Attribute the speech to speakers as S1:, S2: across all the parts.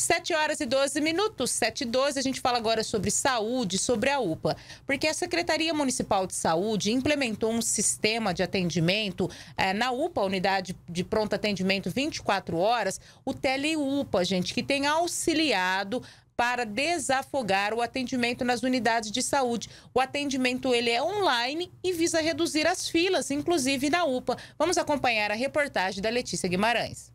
S1: 7 horas e 12 minutos, 7 e 12, a gente fala agora sobre saúde, sobre a UPA. Porque a Secretaria Municipal de Saúde implementou um sistema de atendimento é, na UPA, unidade de pronto atendimento 24 horas, o TeleUPA, gente, que tem auxiliado para desafogar o atendimento nas unidades de saúde. O atendimento ele é online e visa reduzir as filas, inclusive na UPA. Vamos acompanhar a reportagem da Letícia Guimarães.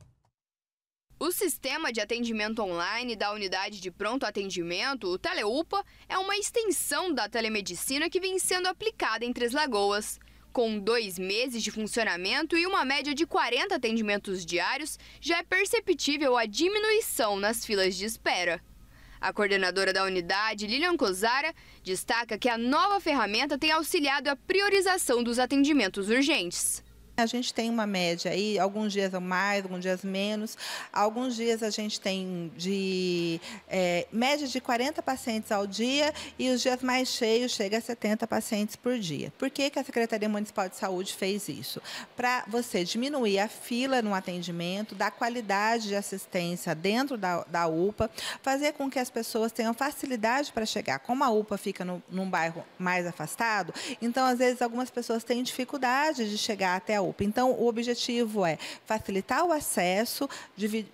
S1: O sistema de atendimento
S2: online da unidade de pronto atendimento, o Teleupa, é uma extensão da telemedicina que vem sendo aplicada em Três Lagoas. Com dois meses de funcionamento e uma média de 40 atendimentos diários, já é perceptível a diminuição nas filas de espera. A coordenadora da unidade, Lilian Cozara, destaca que a
S3: nova ferramenta tem auxiliado a priorização dos atendimentos urgentes a gente tem uma média aí, alguns dias mais, alguns dias menos. Alguns dias a gente tem de é, média de 40 pacientes ao dia e os dias mais cheios chega a 70 pacientes por dia. Por que, que a Secretaria Municipal de Saúde fez isso? Para você diminuir a fila no atendimento, dar qualidade de assistência dentro da, da UPA, fazer com que as pessoas tenham facilidade para chegar. Como a UPA fica no, num bairro mais afastado, então às vezes algumas pessoas têm dificuldade de chegar até a UPA. Então, o objetivo é facilitar o acesso,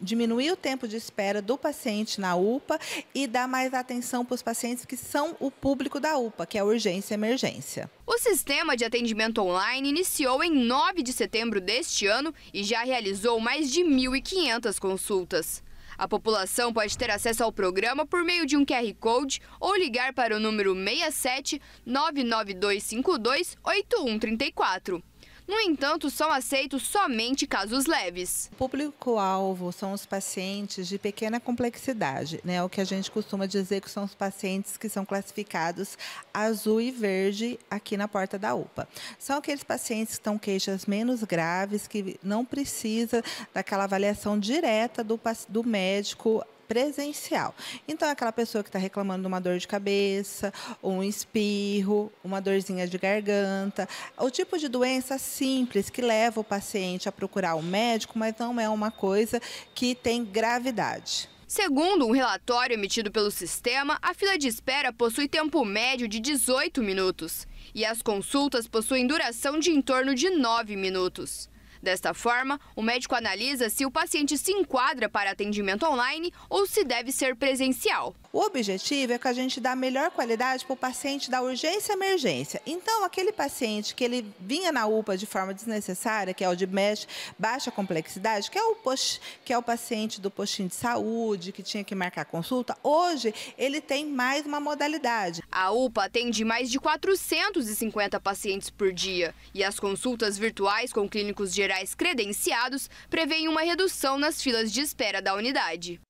S3: diminuir o tempo de espera do paciente na UPA e dar mais atenção para os pacientes que são o público da UPA, que é urgência e emergência.
S2: O sistema de atendimento online iniciou em 9 de setembro deste ano e já realizou mais de 1.500 consultas. A população pode ter acesso ao programa por meio de um QR Code ou ligar para o número 67 99252 8134. No entanto, são aceitos
S3: somente casos leves. O público-alvo são os pacientes de pequena complexidade, né? O que a gente costuma dizer que são os pacientes que são classificados azul e verde aqui na porta da UPA. São aqueles pacientes que estão queixas menos graves, que não precisa daquela avaliação direta do, do médico presencial. Então, é aquela pessoa que está reclamando de uma dor de cabeça, um espirro, uma dorzinha de garganta, o tipo de doença simples que leva o paciente a procurar o um médico, mas não é uma coisa que tem gravidade.
S2: Segundo um relatório emitido pelo sistema, a fila de espera possui tempo médio de 18 minutos e as consultas possuem duração de em torno de 9 minutos. Desta forma, o médico analisa se o paciente se enquadra para atendimento online ou
S3: se deve ser presencial. O objetivo é que a gente dá melhor qualidade para o paciente da urgência e emergência. Então, aquele paciente que ele vinha na UPA de forma desnecessária, que é o de MESH, baixa complexidade, que é o, post, que é o paciente do postinho de saúde, que tinha que marcar consulta, hoje ele tem mais uma modalidade. A UPA atende mais
S2: de 450 pacientes por dia e as consultas virtuais com clínicos gerais credenciados prevêem uma redução nas filas de espera da unidade.